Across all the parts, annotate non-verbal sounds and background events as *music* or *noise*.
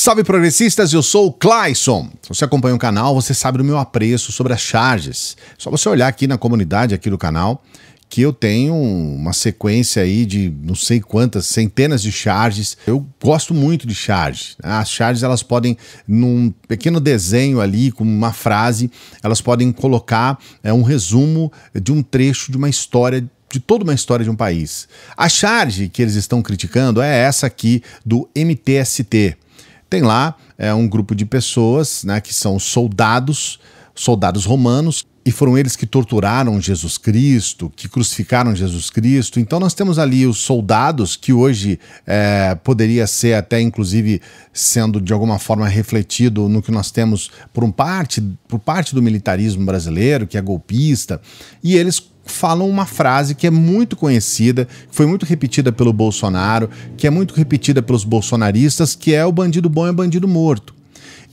Salve progressistas, eu sou o Clayson. Se você acompanha o canal, você sabe do meu apreço sobre as charges. Só você olhar aqui na comunidade aqui do canal que eu tenho uma sequência aí de não sei quantas centenas de charges. Eu gosto muito de charges. Né? As charges elas podem num pequeno desenho ali com uma frase, elas podem colocar é, um resumo de um trecho de uma história de toda uma história de um país. A charge que eles estão criticando é essa aqui do MTST, tem lá é, um grupo de pessoas né, que são soldados, soldados romanos, e foram eles que torturaram Jesus Cristo, que crucificaram Jesus Cristo. Então nós temos ali os soldados que hoje é, poderia ser até inclusive sendo de alguma forma refletido no que nós temos por um parte por parte do militarismo brasileiro que é golpista e eles falam uma frase que é muito conhecida, que foi muito repetida pelo Bolsonaro, que é muito repetida pelos bolsonaristas, que é o bandido bom é bandido morto.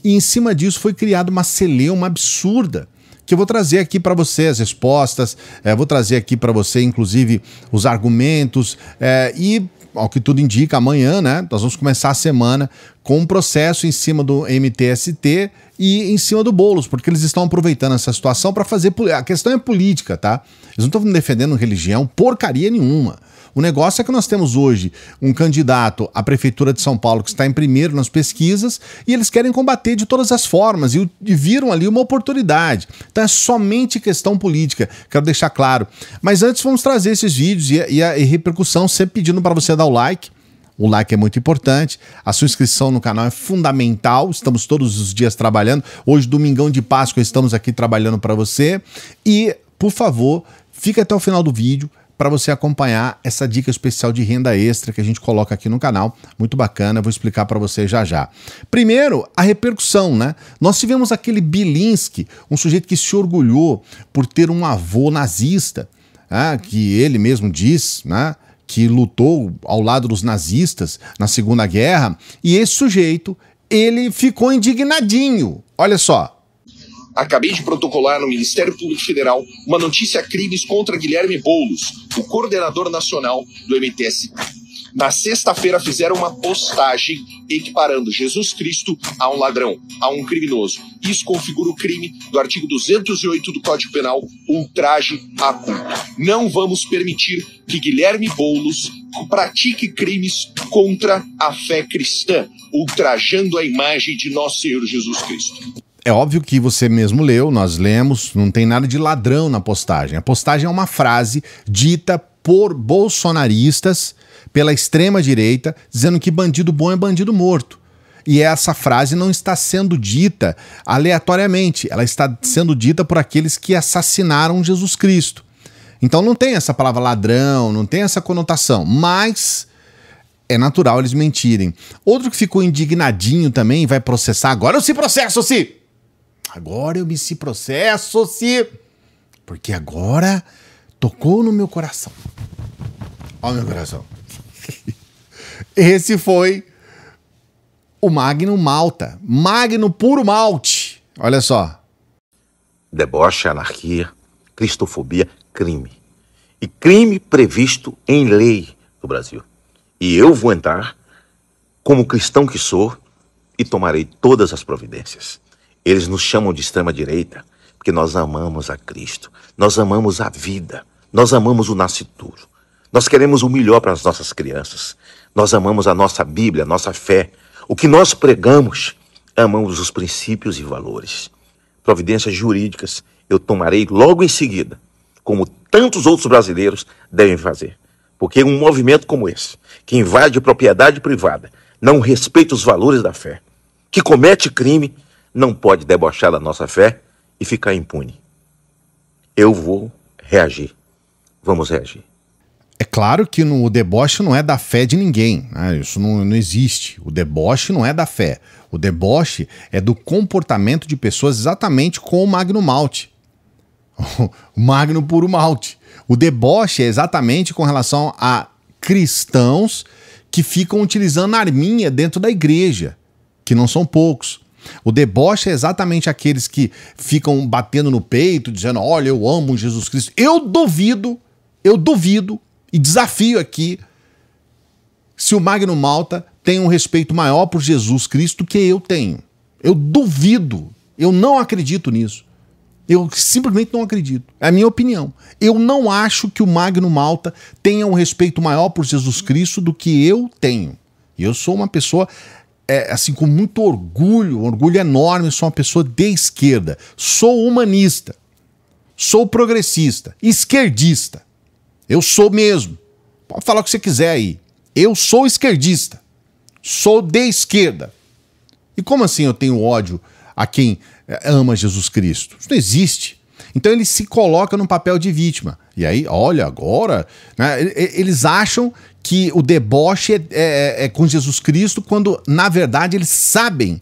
E em cima disso foi criada uma celeuma absurda que eu vou trazer aqui para você as respostas, é, vou trazer aqui para você, inclusive, os argumentos é, e ao que tudo indica, amanhã, né? Nós vamos começar a semana com um processo em cima do MTST e em cima do Bolos, porque eles estão aproveitando essa situação para fazer. A questão é política, tá? Eles não estão defendendo religião, porcaria nenhuma. O negócio é que nós temos hoje um candidato à Prefeitura de São Paulo que está em primeiro nas pesquisas e eles querem combater de todas as formas e, viram ali uma oportunidade. Então é somente questão política, quero deixar claro. Mas antes vamos trazer esses vídeos e, e a e repercussão, sempre pedindo para você dar o like. O like é muito importante, a sua inscrição no canal é fundamental. Estamos todos os dias trabalhando. Hoje, domingão de Páscoa, estamos aqui trabalhando para você. E, por favor, fique até o final do vídeo para você acompanhar essa dica especial de renda extra que a gente coloca aqui no canal. Muito bacana, vou explicar para você já já. Primeiro, a repercussão, né? Nós tivemos aquele Bilinski, um sujeito que se orgulhou por ter um avô nazista, né? que ele mesmo diz, né? Que lutou ao lado dos nazistas na Segunda Guerra, e esse sujeito ele ficou indignadinho. Olha só, Acabei de protocolar no Ministério Público Federal uma notícia crimes contra Guilherme Boulos, o coordenador nacional do MTS. Na sexta-feira fizeram uma postagem equiparando Jesus Cristo a um ladrão, a um criminoso. Isso configura o crime do artigo 208 do Código Penal, ultraje a culto. Não vamos permitir que Guilherme Boulos pratique crimes contra a fé cristã, ultrajando a imagem de nosso Senhor Jesus Cristo é óbvio que você mesmo leu, nós lemos, não tem nada de ladrão na postagem. A postagem é uma frase dita por bolsonaristas pela extrema direita, dizendo que bandido bom é bandido morto. E essa frase não está sendo dita aleatoriamente, ela está sendo dita por aqueles que assassinaram Jesus Cristo. Então não tem essa palavra ladrão, não tem essa conotação, mas é natural eles mentirem. Outro que ficou indignadinho também vai processar agora. Eu se processo, se! Agora eu me se processo-se, porque agora tocou no meu coração. Ó, meu coração. *laughs* Esse foi o Magno Malta. Magno Puro Malte. Olha só. Deboche, anarquia, cristofobia, crime. E crime previsto em lei do Brasil. E eu vou entrar, como cristão que sou, e tomarei todas as providências. Eles nos chamam de extrema-direita porque nós amamos a Cristo, nós amamos a vida, nós amamos o nascituro, nós queremos o melhor para as nossas crianças, nós amamos a nossa Bíblia, a nossa fé, o que nós pregamos, amamos os princípios e valores. Providências jurídicas eu tomarei logo em seguida, como tantos outros brasileiros devem fazer. Porque um movimento como esse, que invade propriedade privada, não respeita os valores da fé, que comete crime, não pode debochar da nossa fé e ficar impune. Eu vou reagir. Vamos reagir. É claro que no, o deboche não é da fé de ninguém, né? isso não, não existe. O deboche não é da fé. O deboche é do comportamento de pessoas exatamente com o Magno Malte. *laughs* O Magno Puro Malte. O deboche é exatamente com relação a cristãos que ficam utilizando arminha dentro da igreja, que não são poucos. O deboche é exatamente aqueles que ficam batendo no peito, dizendo: Olha, eu amo Jesus Cristo. Eu duvido, eu duvido e desafio aqui se o Magno Malta tem um respeito maior por Jesus Cristo que eu tenho. Eu duvido, eu não acredito nisso. Eu simplesmente não acredito. É a minha opinião. Eu não acho que o Magno Malta tenha um respeito maior por Jesus Cristo do que eu tenho. Eu sou uma pessoa é, assim, com muito orgulho, um orgulho enorme, sou uma pessoa de esquerda, sou humanista, sou progressista, esquerdista. Eu sou mesmo. Pode falar o que você quiser aí. Eu sou esquerdista. Sou de esquerda. E como assim eu tenho ódio a quem é, ama Jesus Cristo? Isso não existe. Então ele se coloca num papel de vítima. E aí, olha, agora. Né, eles acham que o deboche é, é, é, é com Jesus Cristo, quando na verdade eles sabem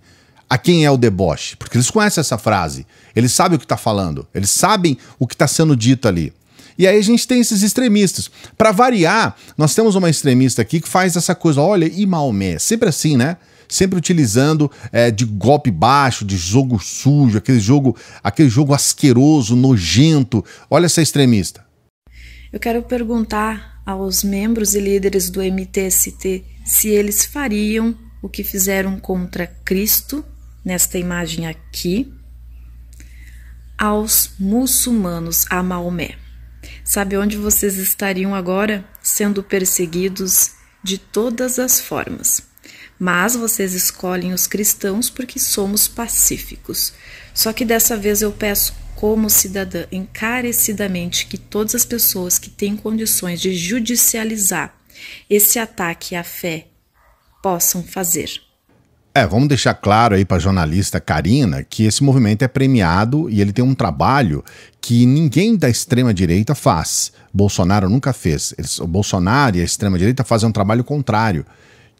a quem é o deboche, porque eles conhecem essa frase, eles sabem o que está falando, eles sabem o que está sendo dito ali. E aí a gente tem esses extremistas. Para variar, nós temos uma extremista aqui que faz essa coisa, olha, e Maomé? Sempre assim, né? Sempre utilizando é, de golpe baixo, de jogo sujo, aquele jogo, aquele jogo asqueroso, nojento. Olha essa extremista. Eu quero perguntar aos membros e líderes do MTST se eles fariam o que fizeram contra Cristo, nesta imagem aqui, aos muçulmanos, a Maomé. Sabe onde vocês estariam agora? Sendo perseguidos de todas as formas. Mas vocês escolhem os cristãos porque somos pacíficos. Só que dessa vez eu peço como cidadã encarecidamente que todas as pessoas que têm condições de judicializar esse ataque à fé possam fazer. É, vamos deixar claro aí para a jornalista Karina que esse movimento é premiado e ele tem um trabalho que ninguém da extrema-direita faz. Bolsonaro nunca fez. Eles, o Bolsonaro e a extrema-direita fazem um trabalho contrário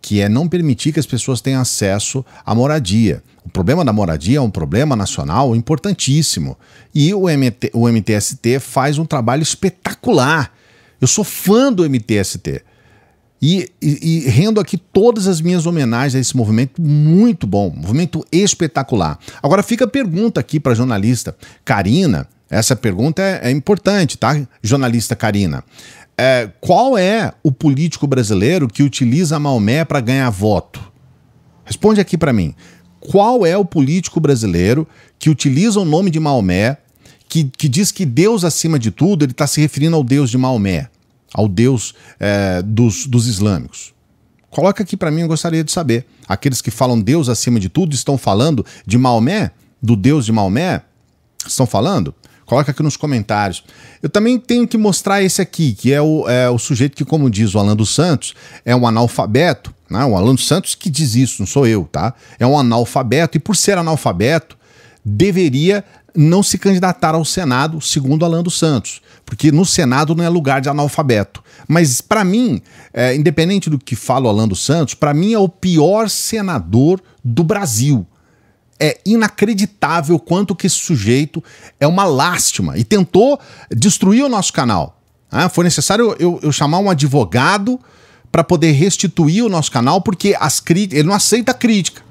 que é não permitir que as pessoas tenham acesso à moradia. O problema da moradia é um problema nacional importantíssimo. E o, MT, o MTST faz um trabalho espetacular. Eu sou fã do MTST. E, e, e, rendo aqui todas as minhas homenagens a esse movimento muito bom, movimento espetacular. Agora fica a pergunta aqui para a jornalista Karina. Essa pergunta é, é importante, tá, jornalista Karina? é, qual é o político brasileiro que utiliza Maomé para ganhar voto? Responde aqui para mim. Qual é o político brasileiro que utiliza o nome de Maomé, que, que diz que Deus acima de tudo, ele está se referindo ao Deus de Maomé, ao Deus é, dos, dos islâmicos? Coloca aqui para mim, eu gostaria de saber. Aqueles que falam Deus acima de tudo estão falando de Maomé? Do Deus de Maomé? Estão falando? Coloca aqui nos comentários. Eu também tenho que mostrar esse aqui, que é o, é o sujeito que, como diz o Alan dos Santos, é um analfabeto. Né? O Alan dos Santos que diz isso, não sou eu, tá? É um analfabeto e, por ser analfabeto, deveria não se candidatar ao Senado, segundo Alan dos Santos, porque no Senado não é lugar de analfabeto. Mas, para mim, é, independente do que fala o Alan dos Santos, para mim é o pior senador do Brasil é inacreditável quanto que esse sujeito é uma lástima e tentou destruir o nosso canal. Ah, foi necessário eu, eu, chamar um advogado para poder restituir o nosso canal, porque as ele não aceita crítica.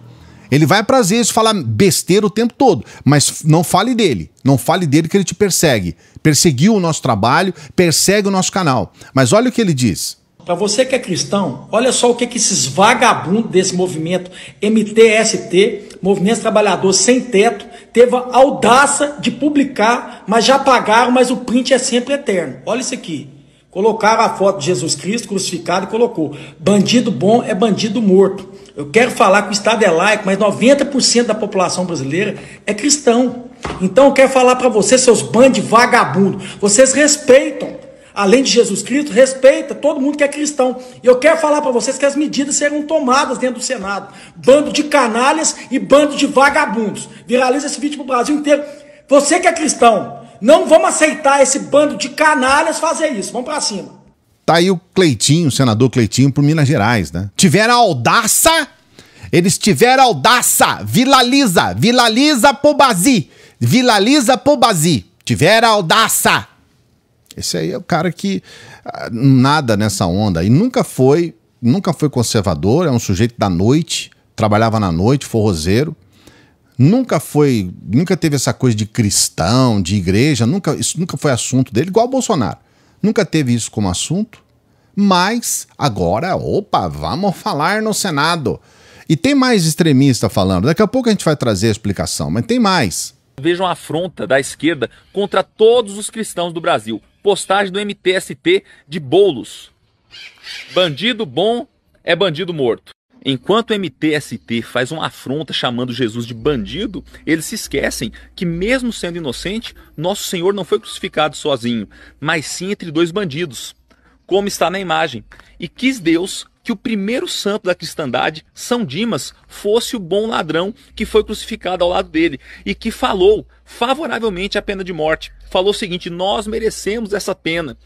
Ele vai para as vezes falar besteira o tempo todo, mas não fale dele. Não fale dele que ele te persegue. Perseguiu o nosso trabalho, persegue o nosso canal. Mas olha o que ele diz. Para você que é cristão, olha só o que, que esses vagabundos desse movimento MTST, Movimento Trabalhador Sem Teto, teve a audácia de publicar, mas já pagaram, mas o print é sempre eterno. Olha isso aqui. Colocaram a foto de Jesus Cristo crucificado e colocou: bandido bom é bandido morto. Eu quero falar que o Estado é laico, mas 90% da população brasileira é cristão. Então eu quero falar para vocês, seus bandos vagabundos, vocês respeitam além de Jesus Cristo, respeita todo mundo que é cristão. E eu quero falar para vocês que as medidas serão tomadas dentro do Senado. Bando de canalhas e bando de vagabundos. Viraliza esse vídeo para o Brasil inteiro. Você que é cristão, não vamos aceitar esse bando de canalhas fazer isso. Vamos para cima. Tá aí o Cleitinho, o senador Cleitinho, por Minas Gerais, né? Tiveram a audácia, eles tiveram a audácia, vilaliza, vilaliza Pobasi, vilaliza Pobasi, tiveram a audácia esse aí é o cara que ah, nada nessa onda e nunca foi, nunca foi conservador, é um sujeito da noite, trabalhava na noite, forrozeiro. Nunca foi, nunca teve essa coisa de cristão, de igreja, nunca, isso nunca foi assunto dele, igual o Bolsonaro. Nunca teve isso como assunto, mas agora, opa, vamos *laughs* falar no Senado. E tem mais extremista falando. Daqui a pouco a gente vai trazer a explicação, mas tem mais. Vejam a afronta da esquerda contra todos os cristãos do Brasil. Postagem do MTST de Bolos. Bandido bom é bandido morto. Enquanto o MTST faz uma afronta chamando Jesus de bandido, eles se esquecem que, mesmo sendo inocente, nosso Senhor não foi crucificado sozinho, mas sim entre dois bandidos como está na imagem, e quis Deus que o primeiro santo da cristandade, São Dimas, fosse o bom ladrão que foi crucificado ao lado dele e que falou favoravelmente a pena de morte. Falou o seguinte: nós merecemos essa pena.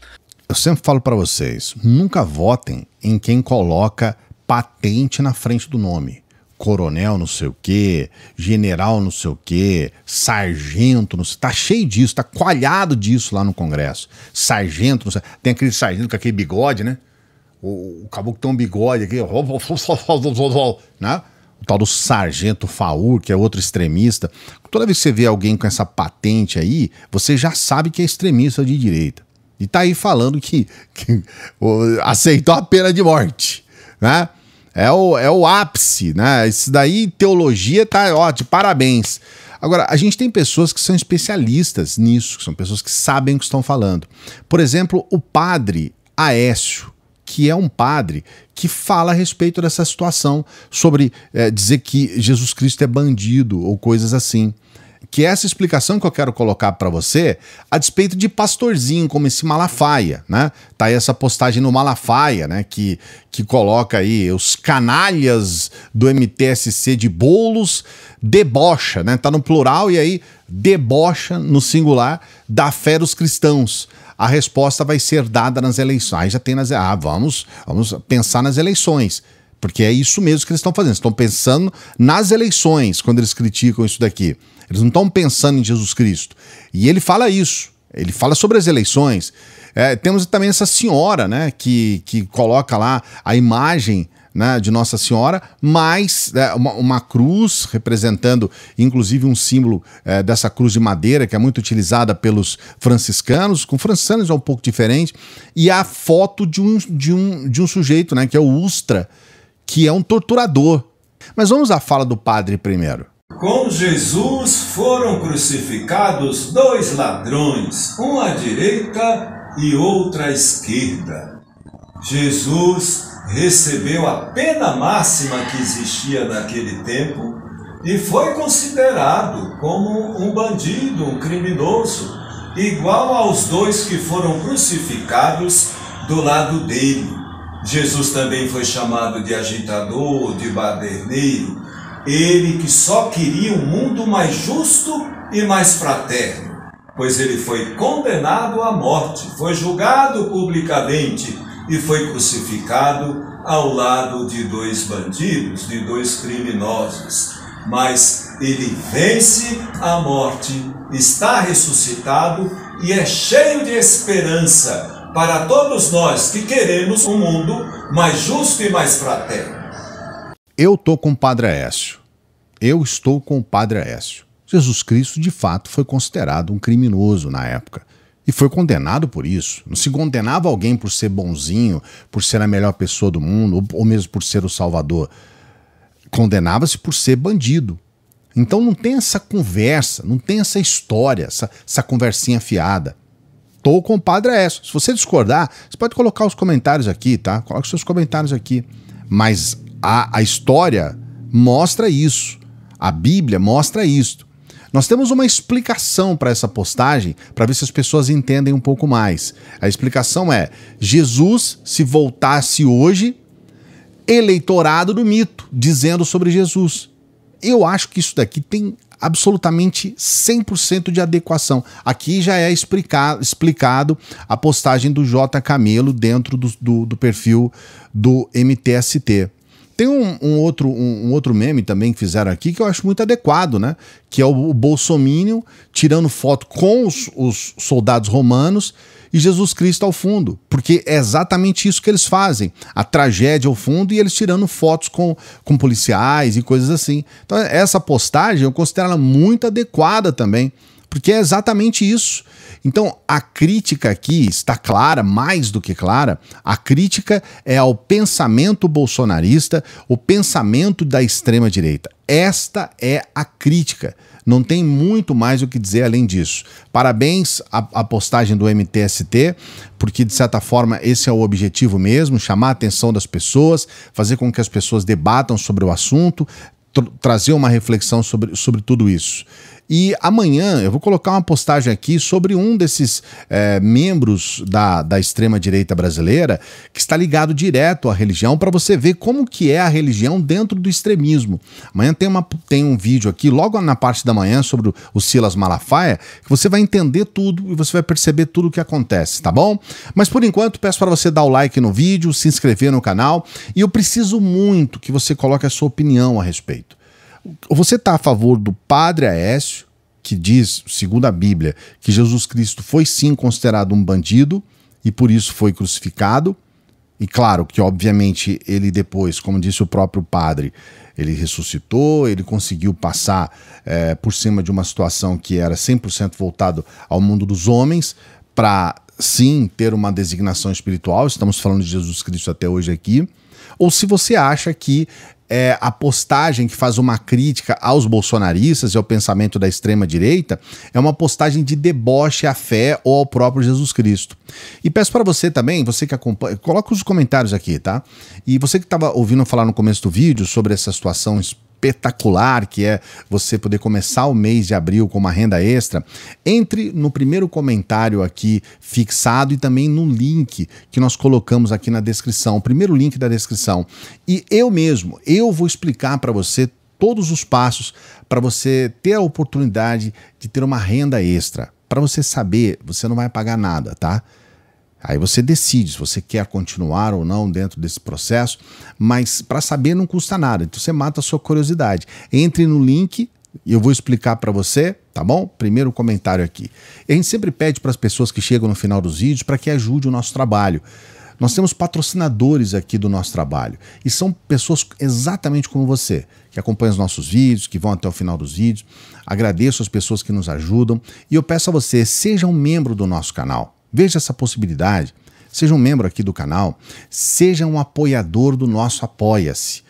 Eu sempre falo para vocês: nunca votem em quem coloca patente na frente do nome coronel não sei o quê, general não sei o quê, sargento, não sei, tá cheio disso, tá coalhado disso lá no Congresso. Sargento, não sei, tem aquele sargento com aquele bigode, né? O, o caboclo tem um bigode aqui, né? O tal do sargento Faur, que é outro extremista. Toda vez que você vê alguém com essa patente aí, você já sabe que é extremista de direita. E tá aí falando que, que aceitou a pena de morte, né? É o, é o ápice, né? Isso daí, teologia, tá ó, de parabéns. Agora, a gente tem pessoas que são especialistas nisso, que são pessoas que sabem o que estão falando. Por exemplo, o padre Aécio, que é um padre que fala a respeito dessa situação, sobre é, dizer que Jesus Cristo é bandido ou coisas assim que essa explicação que eu quero colocar para você, a despeito de pastorzinho como esse Malafaia, né? Tá aí essa postagem no Malafaia, né, que, que coloca aí os canalhas do MTSC de bolos debocha, né? Tá no plural e aí debocha no singular da fé dos cristãos. A resposta vai ser dada nas eleições. Aí já tem nas ah, vamos, vamos pensar nas eleições. Porque é isso mesmo que eles estão fazendo. Estão pensando nas eleições quando eles criticam isso daqui. Eles não estão pensando em Jesus Cristo. E ele fala isso. Ele fala sobre as eleições. É, temos também essa senhora, né, que, que coloca lá a imagem né, de Nossa Senhora, mais é, uma, uma, cruz representando, inclusive, um símbolo é, dessa cruz de madeira que é muito utilizada pelos franciscanos. Com franciscanos é um pouco diferente. E a foto de um, de um, de um sujeito, né, que é o Ustra, que é um torturador. Mas vamos à fala do padre primeiro. Com Jesus foram crucificados dois ladrões, um à direita e outro à esquerda. Jesus recebeu a pena máxima que existia naquele tempo e foi considerado como um bandido, um criminoso, igual aos dois que foram crucificados do lado dele. Jesus também foi chamado de agitador, de baderneiro, ele que só queria um mundo mais justo e mais fraterno, pois ele foi condenado à morte, foi julgado publicamente e foi crucificado ao lado de dois bandidos, de dois criminosos. Mas ele vence a morte, está ressuscitado e é cheio de esperança para todos nós que queremos um mundo mais justo e mais fraterno. Eu tô com o Padre Aécio. Eu estou com o Padre Aécio. Jesus Cristo, de fato, foi considerado um criminoso na época e foi condenado por isso. Não se condenava alguém por ser bonzinho, por ser a melhor pessoa do mundo, ou mesmo por ser o salvador. Condenava-se por ser bandido. Então não tem essa conversa, não tem essa história, essa, essa conversinha fiada. Tô com o padre Écio. Se você discordar, você pode colocar os comentários aqui, tá? Coloque seus comentários aqui. Mas a, a história mostra isso. A Bíblia mostra isso. Nós temos uma explicação para essa postagem, para ver se as pessoas entendem um pouco mais. A explicação é: Jesus, se voltasse hoje, eleitorado do mito, dizendo sobre Jesus. Eu acho que isso daqui tem absolutamente 100% de adequação. Aqui já é explicado a postagem do J. Camelo dentro do, do, do perfil do MTST. Tem um, um outro, um, um, outro meme também que fizeram aqui que eu acho muito adequado, né? Que é o, o tirando foto com os, os soldados romanos e Jesus Cristo ao fundo, porque é exatamente isso que eles fazem, a tragédia ao fundo e eles tirando fotos com, com policiais e coisas assim. Então essa postagem eu considero ela muito adequada também, porque é exatamente isso. Então, a crítica aqui está clara, mais do que clara, a crítica é ao pensamento bolsonarista, o pensamento da extrema direita. Esta é a crítica. Não tem muito mais o que dizer além disso. Parabéns à, postagem do MTST, porque de certa forma esse é o objetivo mesmo: chamar a atenção das pessoas, fazer com que as pessoas debatam sobre o assunto, tr trazer uma reflexão sobre, sobre tudo isso. E amanhã eu vou colocar uma postagem aqui sobre um desses é, membros da, da extrema-direita brasileira que está ligado direto à religião para você ver como que é a religião dentro do extremismo. Amanhã tem, uma, tem um vídeo aqui, logo na parte da manhã, sobre o Silas Malafaia, que você vai entender tudo e você vai perceber tudo o que acontece, tá bom? Mas por enquanto, peço para você dar o like no vídeo, se inscrever no canal e eu preciso muito que você coloque a sua opinião a respeito você está a favor do padre Aécio, que diz, segundo a Bíblia, que Jesus Cristo foi sim considerado um bandido e por isso foi crucificado? E claro que, obviamente, ele depois, como disse o próprio padre, ele ressuscitou, ele conseguiu passar é, por cima de uma situação que era 100% voltado ao mundo dos homens para sim ter uma designação espiritual. Estamos falando de Jesus Cristo até hoje aqui. Ou se você acha que é, a postagem que faz uma crítica aos bolsonaristas e ao pensamento da extrema-direita é uma postagem de deboche à fé ou ao próprio Jesus Cristo. E peço para você também, você que acompanha, coloca os comentários aqui, tá? E você que estava ouvindo falar no começo do vídeo sobre essa situação específica, espetacular que é você poder começar o mês de abril com uma renda extra, entre no primeiro comentário aqui fixado e também no link que nós colocamos aqui na descrição, o primeiro link da descrição. E eu mesmo, eu vou explicar para você todos os passos para você ter a oportunidade de ter uma renda extra. Para você saber, você não vai pagar nada, tá? Aí você decide se você quer continuar ou não dentro desse processo, mas para saber não custa nada. Então você mata a sua curiosidade. Entre no link e eu vou explicar para você, tá bom? Primeiro comentário aqui. A gente sempre pede para as pessoas que chegam no final dos vídeos para que ajude o nosso trabalho. Nós temos patrocinadores aqui do nosso trabalho e são pessoas exatamente como você, que acompanham os nossos vídeos, que vão até o final dos vídeos. Agradeço as pessoas que nos ajudam e eu peço a você, seja um membro do nosso canal. Veja essa possibilidade. Seja um membro aqui do canal, seja um apoiador do nosso Apoia-se.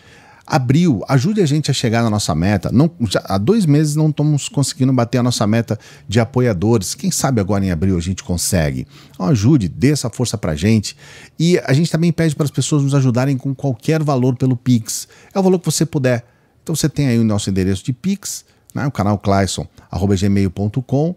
Abril, ajude a gente a chegar na nossa meta. Não, já, há dois meses não estamos conseguindo bater a nossa meta de apoiadores. Quem sabe agora em abril a gente consegue. Então, ajude, dê essa força a gente. E a gente também pede para as pessoas nos ajudarem com qualquer valor pelo Pix. É o valor que você puder. Então você tem aí o nosso endereço de Pix, né, o canal Clayson, arroba gmail.com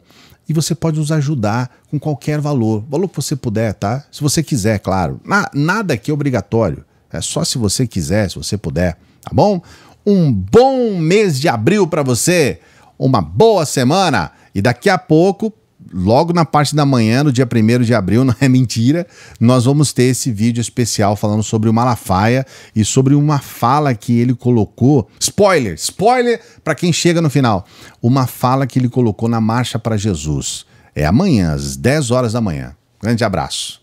e você pode nos ajudar com qualquer valor, valor que você puder, tá? Se você quiser, claro. Na, nada que é obrigatório, é só se você quiser, se você puder, tá bom? Um bom mês de abril para você, uma boa semana e daqui a pouco logo na parte da manhã, no dia 1 de abril, *laughs* não é mentira, nós vamos ter esse vídeo especial falando sobre o Malafaia e sobre uma fala que ele colocou. Spoiler, spoiler para quem chega no final. Uma fala que ele colocou na Marcha para Jesus. É amanhã, às 10 horas da manhã. Grande abraço.